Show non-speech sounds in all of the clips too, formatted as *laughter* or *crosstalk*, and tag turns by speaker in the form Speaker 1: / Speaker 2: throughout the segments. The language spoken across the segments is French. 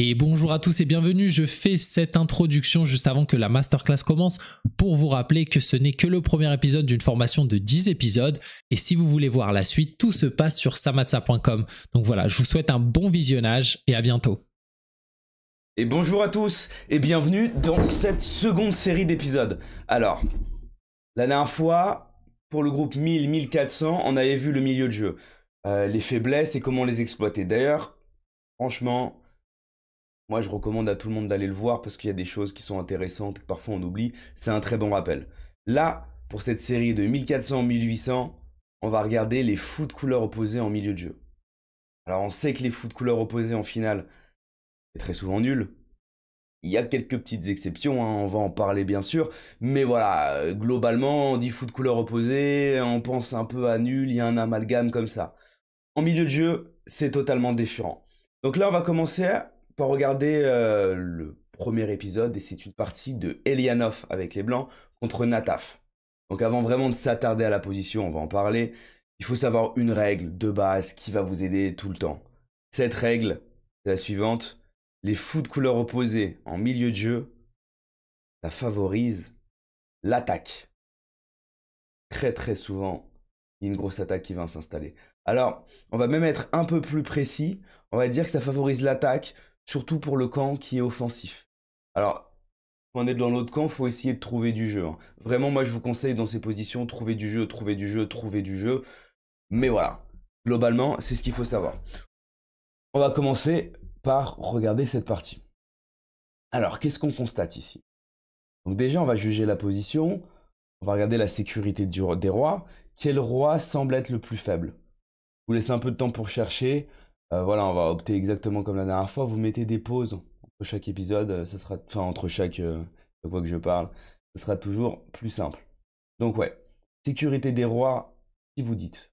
Speaker 1: Et bonjour à tous et bienvenue, je fais cette introduction juste avant que la masterclass commence pour vous rappeler que ce n'est que le premier épisode d'une formation de 10 épisodes et si vous voulez voir la suite, tout se passe sur samatsa.com. Donc voilà, je vous souhaite un bon visionnage et à bientôt. Et bonjour à tous et bienvenue dans cette seconde série d'épisodes. Alors, la dernière fois, pour le groupe 1000-1400, on avait vu le milieu de jeu, euh, les faiblesses et comment les exploiter. D'ailleurs, franchement, moi, je recommande à tout le monde d'aller le voir parce qu'il y a des choses qui sont intéressantes que parfois on oublie. C'est un très bon rappel. Là, pour cette série de 1400-1800, on va regarder les fous de couleurs opposées en milieu de jeu. Alors, on sait que les fous de couleurs opposées en finale, c'est très souvent nul. Il y a quelques petites exceptions, hein, on va en parler bien sûr, mais voilà, globalement, on dit fous de couleurs opposées, on pense un peu à nul, il y a un amalgame comme ça. En milieu de jeu, c'est totalement déchirant. Donc là, on va commencer à peut regarder euh, le premier épisode et c'est une partie de Elianov avec les Blancs contre Nataf. Donc avant vraiment de s'attarder à la position, on va en parler, il faut savoir une règle de base qui va vous aider tout le temps. Cette règle, c'est la suivante. Les fous de couleur opposées en milieu de jeu, ça favorise l'attaque. Très très souvent, une grosse attaque qui va s'installer. Alors, on va même être un peu plus précis. On va dire que ça favorise l'attaque surtout pour le camp qui est offensif. Alors, quand on est dans l'autre camp, il faut essayer de trouver du jeu. Hein. Vraiment, moi, je vous conseille dans ces positions, trouver du jeu, trouver du jeu, trouver du jeu. Mais voilà, globalement, c'est ce qu'il faut savoir. On va commencer par regarder cette partie. Alors, qu'est-ce qu'on constate ici Donc déjà, on va juger la position, on va regarder la sécurité des rois. Quel roi semble être le plus faible Je vous laisse un peu de temps pour chercher. Euh, voilà, on va opter exactement comme la dernière fois. Vous mettez des pauses entre chaque épisode, euh, ça sera, enfin entre chaque euh, fois que je parle, ce sera
Speaker 2: toujours plus simple. Donc ouais, sécurité des rois, si vous dites.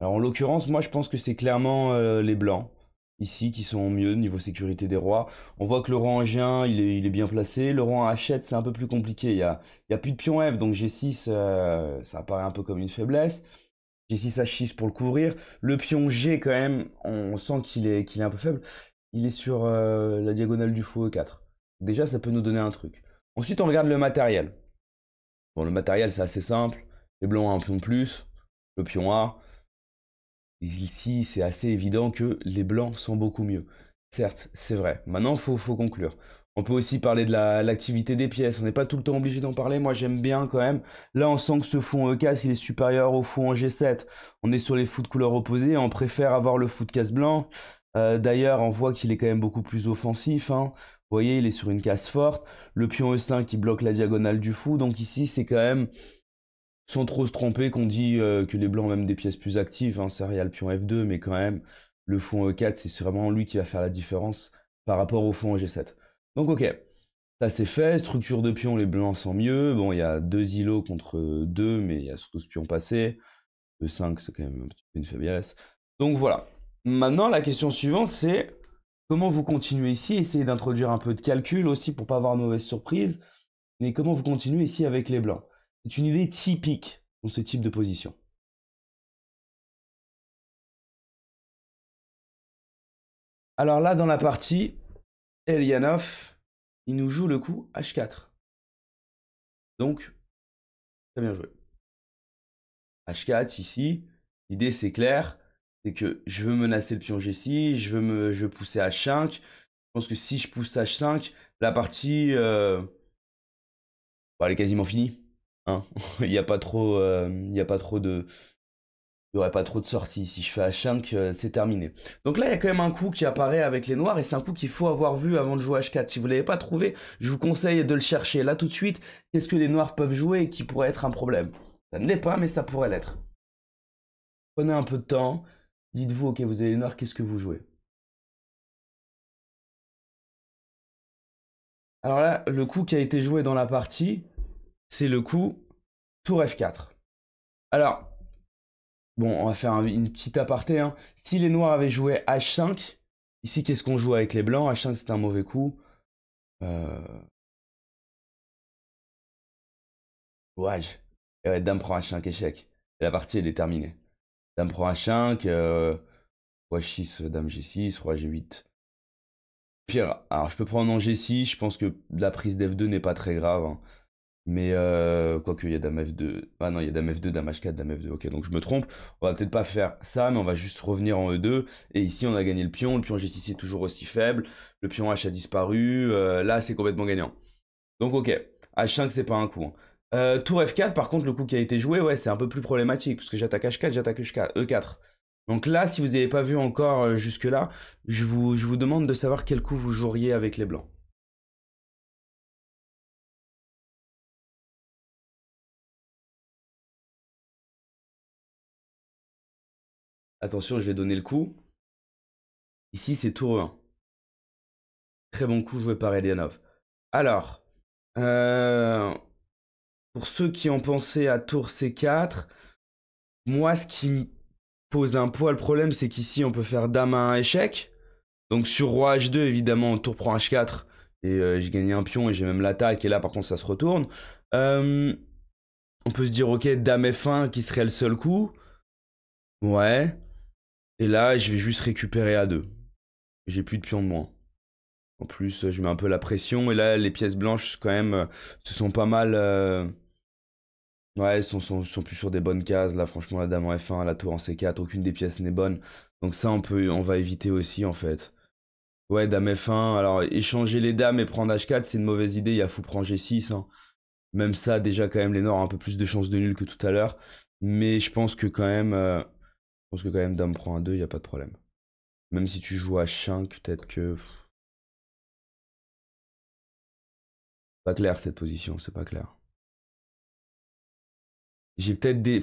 Speaker 2: Alors en l'occurrence, moi je pense
Speaker 1: que c'est clairement les blancs ici qui sont au mieux niveau sécurité des rois. On voit que le roi en il est, il est bien placé. Le roi hachette, c'est un peu plus compliqué. Il y a, plus de pion F, donc G6, ça apparaît un peu comme une faiblesse j'ai 6 H6 pour le couvrir. Le pion G quand même, on sent qu'il est, est un peu faible. Il est sur euh, la diagonale du fou E4. Déjà, ça peut nous donner un truc. Ensuite, on regarde le matériel. Bon, le matériel, c'est assez simple. Les blancs ont un pion de plus, le pion A. ici, c'est assez évident que les blancs sont beaucoup mieux. Certes, c'est vrai. Maintenant, il faut conclure. On peut aussi parler de l'activité des pièces. On n'est pas tout le temps obligé d'en parler. Moi, j'aime bien quand même. Là, on sent que ce fond E4, e il est supérieur au fond en G7. On est sur les fous de couleur opposées. On préfère avoir le fou de casse blanc. Euh, d'ailleurs, on voit qu'il est quand même beaucoup plus offensif. Hein. Vous voyez, il est sur une case forte. Le pion E5 qui bloque la diagonale du fou. Donc ici, c'est quand même, sans trop se tromper, qu'on dit euh, que les blancs ont même des pièces plus actives. Hein. a le pion F2, mais quand même, le fond E4, e c'est vraiment lui qui va faire la différence par rapport au fond en G7. Donc ok, ça c'est fait, structure de pion, les blancs sont mieux. Bon, il y a deux îlots contre deux, mais il y a surtout ce pion passé. e 5, c'est quand même un petit peu une faiblesse. Donc voilà. Maintenant, la question suivante, c'est comment vous continuez ici Essayez d'introduire un peu de calcul aussi pour pas avoir de mauvaise surprise. Mais comment vous continuez ici avec les blancs C'est une idée
Speaker 2: typique dans ce type de position. Alors là, dans la partie, Elianov, il nous joue le coup H4. Donc, très bien joué. H4 ici, l'idée c'est clair, c'est que
Speaker 1: je veux menacer le pion G6, je veux, me, veux pousser H5. Je pense que si je pousse H5, la partie, euh, bah, elle est quasiment finie. Hein. *laughs* il n'y a pas trop, euh, il a pas trop de, il n'y aurait pas trop de sorties. Si je fais H5, euh, c'est terminé. Donc là, il y a quand même un coup qui apparaît avec les noirs, et c'est un coup qu'il faut avoir vu avant de jouer H4. Si vous ne l'avez pas trouvé, je vous conseille de le chercher là tout de suite. Qu'est-ce que les noirs peuvent jouer et qui pourrait être un
Speaker 2: problème Ça ne l'est pas, mais ça pourrait l'être. Prenez un peu de temps. Dites-vous, ok, vous avez les noirs, qu'est-ce que vous jouez Alors là, le coup qui a été joué dans la partie, c'est le coup
Speaker 1: tour F4. Alors, Bon, on va faire une petite aparté. Hein.
Speaker 2: Si les noirs avaient joué H5, ici, qu'est-ce qu'on joue avec les blancs H5, c'est un mauvais coup. Euh... Ouage. Et eh ouais, dame prend H5, échec. la partie, elle est terminée. Dame prend H5, euh...
Speaker 1: roi 6, dame G6, roi G8. Pire, alors je peux prendre en G6, je pense que la prise d'F2 n'est pas très grave. Hein. Mais euh, quoique, y a Dame F2. Ah non, il y a Dame F2, Dame H4, Dame F2. Ok, donc je me trompe. On va peut-être pas faire ça, mais on va juste revenir en E2. Et ici, on a gagné le pion. Le pion G6 est toujours aussi faible. Le pion H a disparu. Euh, là, c'est complètement gagnant. Donc ok, H5, c'est pas un coup. Hein. Euh, tour F4, par contre, le coup qui a été joué, ouais, c'est un peu plus problématique. Parce que j'attaque H4, j'attaque E4. E donc là, si vous n'avez
Speaker 2: pas vu encore euh, jusque-là, je vous, je vous demande de savoir quel coup vous joueriez avec les blancs. Attention, je vais donner le coup. Ici, c'est tour 1. Très bon coup joué par Elianov. Alors, euh, pour ceux qui ont pensé
Speaker 1: à tour C4, moi, ce qui me pose un poids, le problème, c'est qu'ici, on peut faire dame à un échec. Donc sur roi H2, évidemment, tour prend H4. Et euh, j'ai gagné un pion et j'ai même l'attaque. Et là, par contre, ça se retourne. Euh, on peut se dire, ok, dame F1 qui serait le seul coup. Ouais. Et là, je vais juste récupérer A2. J'ai plus de pions de moins. En plus, je mets un peu la pression. Et là, les pièces blanches, quand même, ce sont pas mal... Euh, ouais, elles sont, sont, plus sur des bonnes cases. Là, franchement, la dame en F1, la tour en C4, aucune des pièces n'est bonne. Donc ça, on, peut, on va éviter aussi, en fait. Ouais, dame F1. Alors, échanger les dames et prendre H4, c'est une mauvaise idée. Il y a fou prendre G6. Hein. Même ça, déjà, quand même, les Nords ont un peu plus de chances de nul que tout à l'heure. Mais je pense que quand même... Euh, je pense que quand même, dame prend un 2, il n'y a pas
Speaker 2: de problème. Même si tu joues à 5, peut-être que... Pas clair cette position, c'est pas clair. J'ai peut-être des...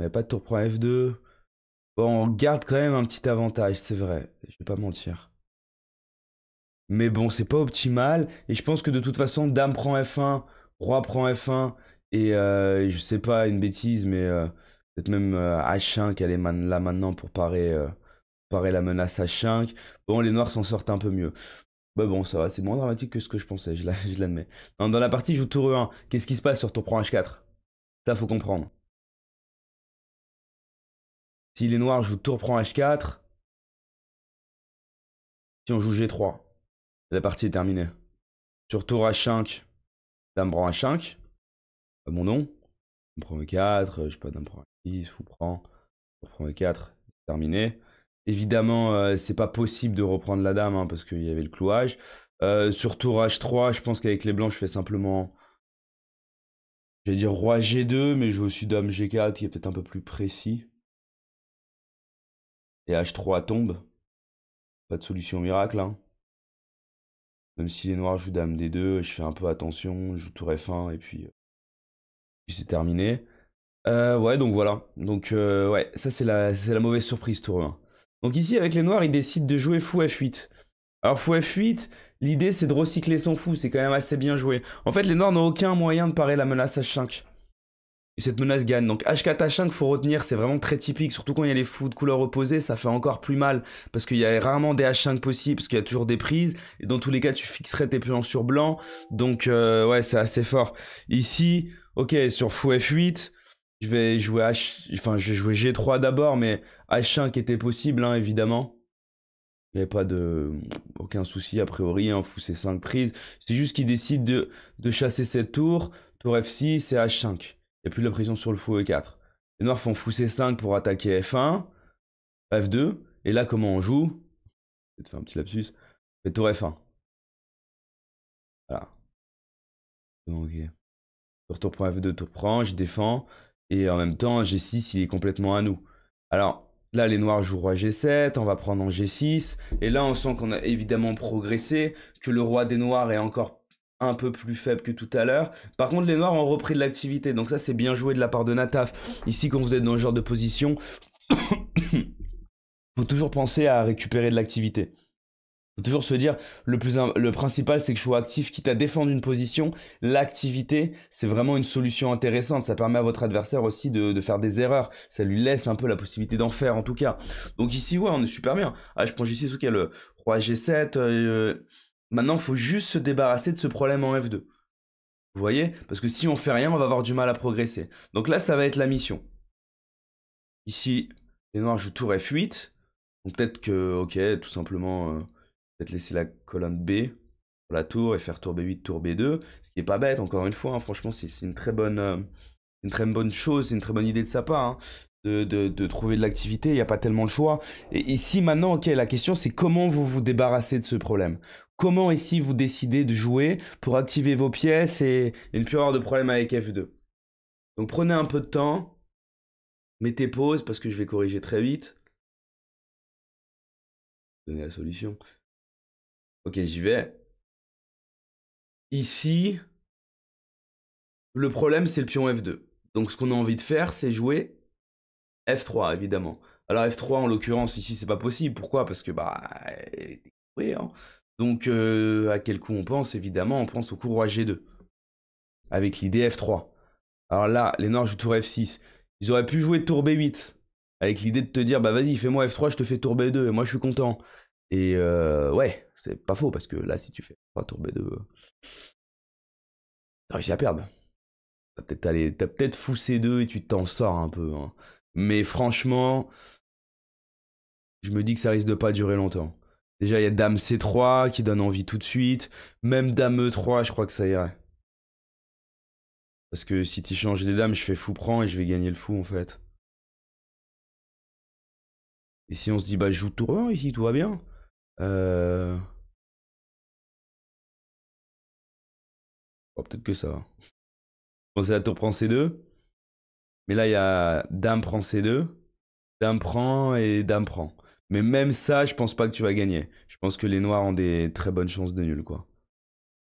Speaker 2: a pas de tour prend F2. Bon, on garde quand même un petit avantage, c'est vrai.
Speaker 1: Je vais pas mentir. Mais bon, c'est pas optimal. Et je pense que de toute façon, dame prend F1, roi prend F1. Et euh, je sais pas, une bêtise, mais euh, peut-être même H5, euh, elle est là maintenant pour parer, parer la menace H5. Bon, les noirs s'en sortent un peu mieux. Bah bon, ça va, c'est moins dramatique que ce que je pensais, je *laughs*
Speaker 2: l'admets. dans la partie, je joue tour E1. Qu'est-ce qui se passe sur tour prend H4 Ça, faut comprendre. Si les noirs jouent tour prend H4, si on joue G3, la partie est terminée. Sur tour H5, dame prend H5 mon nom, on prend E4, euh, je sais
Speaker 1: pas, d'un prend je fou prend, on prend E4, terminé. Évidemment, ce euh, c'est pas possible de reprendre la dame hein, parce qu'il y avait le clouage. Euh, sur tour H3, je pense qu'avec les blancs, je fais simplement. je vais dire roi G2, mais je joue aussi dame G4
Speaker 2: qui est peut-être un peu plus précis. Et H3 tombe. Pas de solution miracle. Hein. Même si les noirs jouent dame D2, je fais
Speaker 1: un peu attention, je joue tour F1 et puis. Puis c'est terminé. Euh, ouais, donc voilà. Donc, euh, ouais, ça, c'est la, mauvaise surprise, tour 1. Donc, ici, avec les noirs, ils décident de jouer fou F8. Alors, fou F8, l'idée, c'est de recycler son fou. C'est quand même assez bien joué. En fait, les noirs n'ont aucun moyen de parer la menace H5. Et cette menace gagne. Donc H4H5, faut retenir, c'est vraiment très typique, surtout quand il y a les fous de couleur opposées, ça fait encore plus mal, parce qu'il y a rarement des H5 possibles, parce qu'il y a toujours des prises, et dans tous les cas, tu fixerais tes plans sur blanc, donc euh, ouais, c'est assez fort. Ici, ok, sur fou F8, je vais jouer H... Enfin, je vais jouer G3 d'abord, mais H5 était possible, hein, évidemment. Il n'y avait pas de... Aucun souci, a priori, hein, fou C5 prises. C'est juste qu'il décide de, de chasser cette tour, tour F6 et H5. Il n'y a plus de la pression sur le fou E4. Les noirs font fou C5 pour attaquer F1, F2. Et là, comment on joue
Speaker 2: vais te faire un petit lapsus. tour F1. Voilà. Donc, pour F2, tour prend, je défends. Et en même
Speaker 1: temps, G6, il est complètement à nous. Alors, là, les noirs jouent roi G7, on va prendre en G6. Et là, on sent qu'on a évidemment progressé, que le roi des noirs est encore un peu plus faible que tout à l'heure. Par contre, les Noirs ont repris de l'activité, donc ça c'est bien joué de la part de Nataf. Ici, quand vous êtes dans ce genre de position, *coughs* faut toujours penser à récupérer de l'activité. Faut toujours se dire, le, plus, le principal c'est que je sois actif, quitte à défendre une position, l'activité c'est vraiment une solution intéressante, ça permet à votre adversaire aussi de, faire des erreurs, ça lui laisse un peu la possibilité d'en faire en tout cas. Donc ici ouais on est super bien, ah je prends ici sous le roi G7, Maintenant, il faut juste se débarrasser de ce problème en F2. Vous voyez Parce que si on fait rien, on va avoir du mal à progresser. Donc là, ça va être la mission. Ici, les noirs jouent tour F8. Donc peut-être que, ok, tout simplement, euh, peut-être laisser la colonne B pour la tour et faire tour B8, tour B2. Ce qui n'est pas bête, encore une fois. Hein. franchement, c'est une très bonne... Euh, une très bonne chose, c'est une très bonne idée de sa part, hein, de, trouver de l'activité, il n'y a pas tellement le choix. Et ici, maintenant, ok, la question c'est comment vous vous débarrassez de ce problème comment ici vous décidez de jouer pour activer vos pièces et, ne plus avoir de problème avec F2. Donc prenez un peu de temps,
Speaker 2: mettez pause parce que je vais corriger très vite. Donnez la solution. Ok, j'y vais. Ici, le problème c'est le pion F2. Donc ce qu'on a envie de faire, c'est
Speaker 1: jouer F3 évidemment. Alors F3 en l'occurrence ici c'est pas possible. Pourquoi Parce que bah oui, hein. Donc, euh, à quel coup on pense Évidemment, on pense au coup G2, avec l'idée F3. Alors là, les Noirs jouent tour F6. Ils auraient pu jouer tour B8, avec l'idée de te dire, bah vas-y, fais-moi F3, je te fais tour B2, et moi je suis content. Et euh, ouais, c'est pas faux, parce que là, si tu fais tour B2, euh, t'as réussi à perdre. T'as peut-être fou C2 et tu t'en sors un peu. Hein. Mais franchement, je me dis que ça risque de pas durer longtemps. Déjà, il y a Dame C3 qui donne envie tout de suite. Même Dame E3, je crois que ça
Speaker 2: irait. Parce que si tu changes des dames, je fais fou prend et je vais gagner le fou en fait. Et si on se dit bah joue tour 1 ici, tout va bien. Euh... Oh, peut-être que ça va. c'est la tour prend C2. Mais là, il y
Speaker 1: a dame prend C2, dame prend et dame prend. Mais même ça, je pense pas que tu vas gagner. Je pense que les Noirs ont des très bonnes chances de nul, quoi.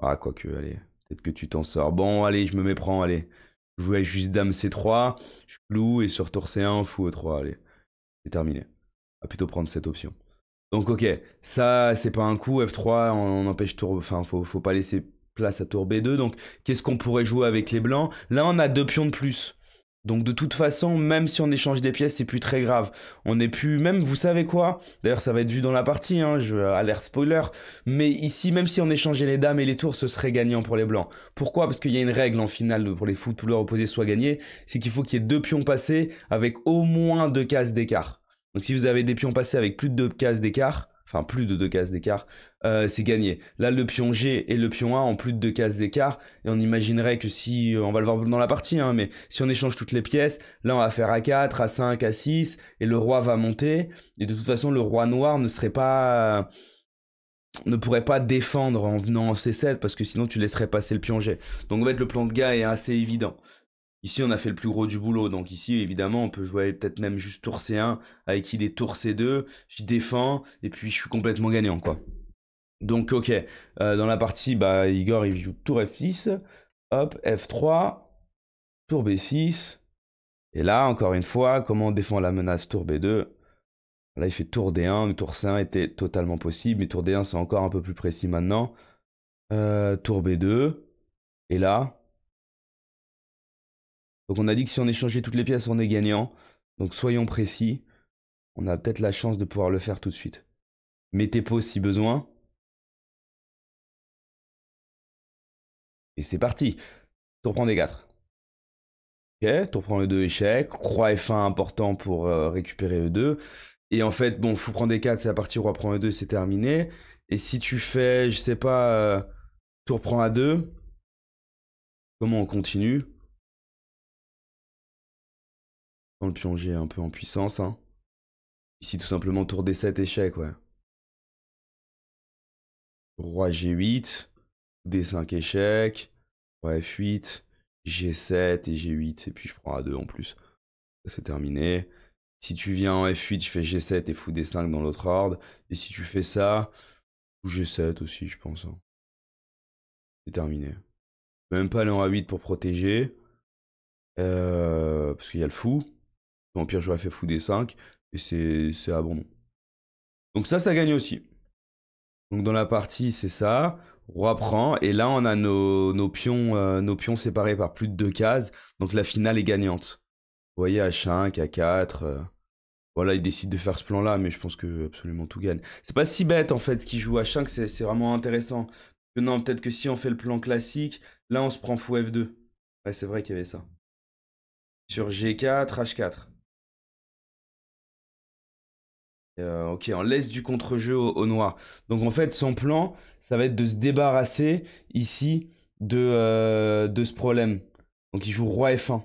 Speaker 1: Ah, quoi que, allez. Peut-être que tu t'en sors. Bon, allez, je me méprends, allez. Je jouais juste Dame C3, je cloue et sur tour C1, fou E3, allez. C'est terminé. On va plutôt prendre cette option. Donc ok, ça c'est pas un coup, F3, on, empêche tour... Enfin, faut, faut pas laisser place à tour B2. Donc qu'est-ce qu'on pourrait jouer avec les blancs Là on a deux pions de plus. Donc de toute façon, même si on échange des pièces, c'est plus très grave. On n'est plus, même, vous savez quoi D'ailleurs, ça va être vu dans la partie, hein, je euh, alerte spoiler. Mais ici, même si on échangeait les dames et les tours, ce serait gagnant pour les blancs. Pourquoi Parce qu'il y a une règle en finale pour les fous, tout leur opposé soit gagné. C'est qu'il faut qu'il y ait deux pions passés avec au moins deux cases d'écart. Donc si vous avez des pions passés avec plus de deux cases d'écart, enfin plus de deux cases d'écart, euh, c'est gagné. Là, le pion G et le pion A ont plus de deux cases d'écart, et on imaginerait que si, euh, on va le voir dans la partie, hein, mais si on échange toutes les pièces, là on va faire A4, A5, A6, et le roi va monter, et de toute façon le roi noir ne serait pas ne pourrait pas défendre en venant en C7 parce que sinon tu laisserais passer le pion G. Donc en fait le plan de gars est assez évident. Ici, on a fait le plus gros du boulot. Donc ici, évidemment, on peut jouer peut-être même juste tour C1 avec il est tour C2. Je défends et puis je suis complètement gagnant, quoi. Donc, ok. Euh, dans la partie, bah, Igor, il joue tour F6. Hop, F3. Tour B6. Et là, encore une fois, comment on défend la menace tour B2 Là, il fait tour D1. Le tour C1 était totalement possible. Mais tour D1, c'est encore un peu plus précis maintenant. Euh, tour B2. Et là, donc on a dit que si on échangeait toutes les pièces, on est
Speaker 2: gagnant. Donc soyons précis. On a peut-être la chance de pouvoir le faire tout de suite. Mettez pause si besoin. Et c'est parti. Tour prend des 4. Ok, tour prend e 2 échec.
Speaker 1: Croix F1 important pour euh, récupérer e 2. Et en fait, bon, fou prend des 4, c'est la partie roi prend
Speaker 2: e 2, c'est terminé. Et si tu fais, je sais pas, euh, tour prend à 2, comment on continue le pion un peu en puissance. Hein. Ici, tout simplement, tour D7, échec, ouais.
Speaker 1: Roi G8, D5, échec. Roi F8, G7 et G8. Et puis, je prends A2 en plus. C'est terminé. Si tu viens en F8, je fais G7 et fou D5 dans l'autre ordre. Et si tu fais ça, G7 aussi, je pense. Hein. C'est terminé. Je peux même pas aller en A8 pour protéger. Euh, parce qu'il y a le fou. Vampire, j'aurais fait fou des 5. Et c'est abandon. Donc ça, ça gagne aussi. Donc dans la partie, c'est ça. Roi prend. Et là, on a nos, pions, euh, nos pions séparés par plus de deux cases. Donc la finale est gagnante. Vous voyez, H5, euh, A4. Voilà, il décide de faire ce plan-là, mais je pense que absolument tout gagne. C'est pas si bête, en fait, ce qu'il joue H5, c'est vraiment intéressant. Non, peut-être que si on fait le plan classique,
Speaker 2: là, on se prend fou F2. Ouais, c'est vrai qu'il y avait ça. Sur G4, H4. Euh, ok, on laisse du contre-jeu
Speaker 1: au, noir. Donc en fait, son plan, ça va être de se débarrasser ici de, euh, de ce problème. Donc il joue roi F1.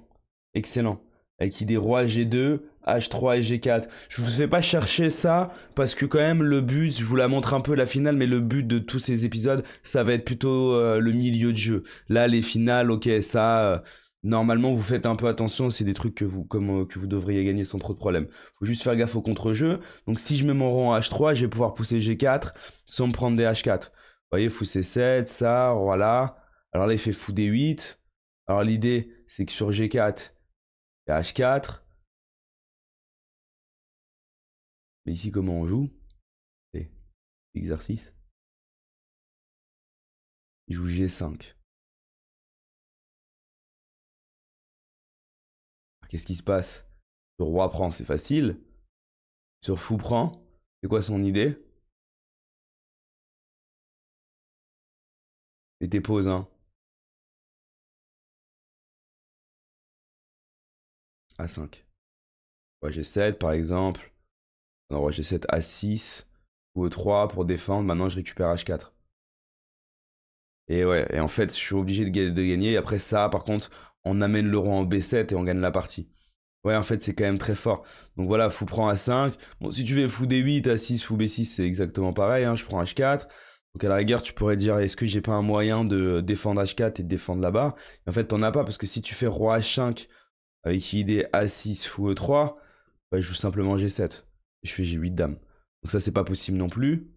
Speaker 1: Excellent. Avec des roi G2, H3 et G4. Je vous fais pas chercher ça parce que quand même le but, je vous la montre un peu la finale, mais le but de tous ces épisodes, ça va être plutôt euh, le milieu de jeu. Là, les finales, ok, ça normalement vous faites un peu attention, c'est des trucs euh, que vous, devriez gagner sans trop de problèmes. Faut juste faire gaffe au contre-jeu. Donc si je mets mon rang en H3, je vais pouvoir pousser G4 sans me prendre des H4. Vous voyez, fou C7, ça, voilà. Alors
Speaker 2: là, il fait fou D8. Alors l'idée, c'est que sur G4, il y a H4. Mais ici, comment on joue C'est eh, exercice. Il joue G5. Qu'est-ce qui se passe Le roi prend, c'est facile. Sur fou prend, c'est quoi son idée Et dépose Hein. A5. Ah, roi G7 par exemple. Non, roi G7 A6
Speaker 1: ou E3 pour défendre. Maintenant je récupère H4. Et ouais, et en fait je suis obligé de, de gagner. Et après ça, par contre, on amène le roi en B7 et on gagne la partie. Ouais, en fait, c'est quand même très fort. Donc voilà, fou prend a 5. Bon, si tu veux fou D8, a 6, fou B6, c'est exactement pareil. Hein. Je prends H4. Donc à la rigueur, tu pourrais dire, est-ce que j'ai pas un moyen de défendre H4 et de défendre là-bas En fait, t'en as pas, parce que si tu fais roi H5 avec l'idée A6, fou E3, bah, je joue simplement G7. Je fais G8 dame. Donc ça, c'est pas possible non plus.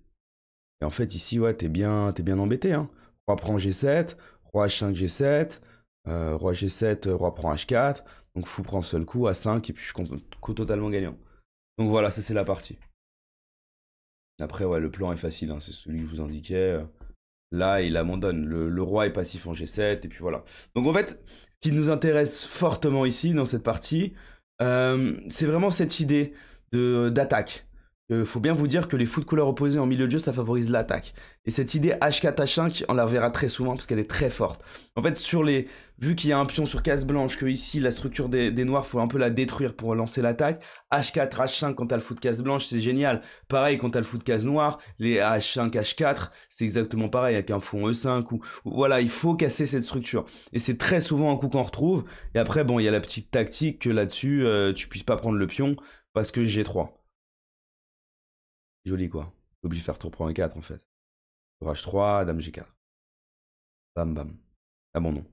Speaker 1: Et en fait, ici, ouais, t'es bien, bien embêté. Hein. Roi prend G7, roi H5, G7. Euh, roi G7, euh, roi prend H4. Donc fou prend seul coup, A5, et puis je compte totalement gagnant. Donc voilà, ça c'est la partie. Après, ouais, le plan est facile, hein, c'est celui que je vous indiquais. Là, il abandonne. Le, roi est passif en G7, et puis voilà. Donc en fait, ce qui nous intéresse fortement ici, dans cette partie, euh, c'est vraiment cette idée d'attaque. Euh, faut bien vous dire que les fous de couleur opposés en milieu de jeu, ça favorise l'attaque. Et cette idée H4H5, on la reverra très souvent parce qu'elle est très forte. En fait, sur les, vu qu'il y a un pion sur case blanche, que ici la structure des, noirs, faut un peu la détruire pour lancer l'attaque. H4, H5 quand t'as le fou de case blanche, c'est génial. Pareil quand t'as le fou de case noire, les H5, H4, c'est exactement pareil avec un fond E5 ou, voilà, il faut casser cette structure. Et c'est très souvent un coup qu'on retrouve. Et après, bon, il y a la petite tactique que là-dessus, euh,
Speaker 2: tu puisses pas prendre le pion parce que G3. Joli quoi. Obligé de faire tour 3 un 4 en fait. Tour H3, dame G4. Bam bam. Ah bon non.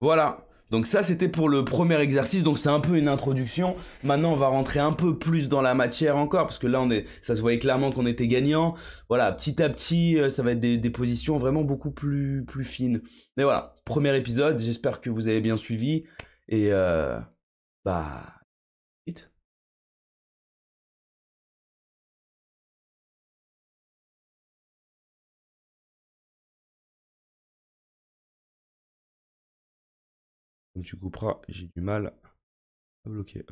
Speaker 2: Voilà. Donc ça c'était pour le premier
Speaker 1: exercice, donc c'est un peu une introduction. Maintenant on va rentrer un peu plus dans la matière encore, parce que là on est, ça se voyait clairement qu'on était gagnant. Voilà, petit à petit, euh, ça va être des, positions vraiment beaucoup
Speaker 2: plus, plus fines. Mais voilà, premier épisode, j'espère que vous avez bien suivi. Et euh, bah Comme tu couperas, j'ai du mal à bloquer.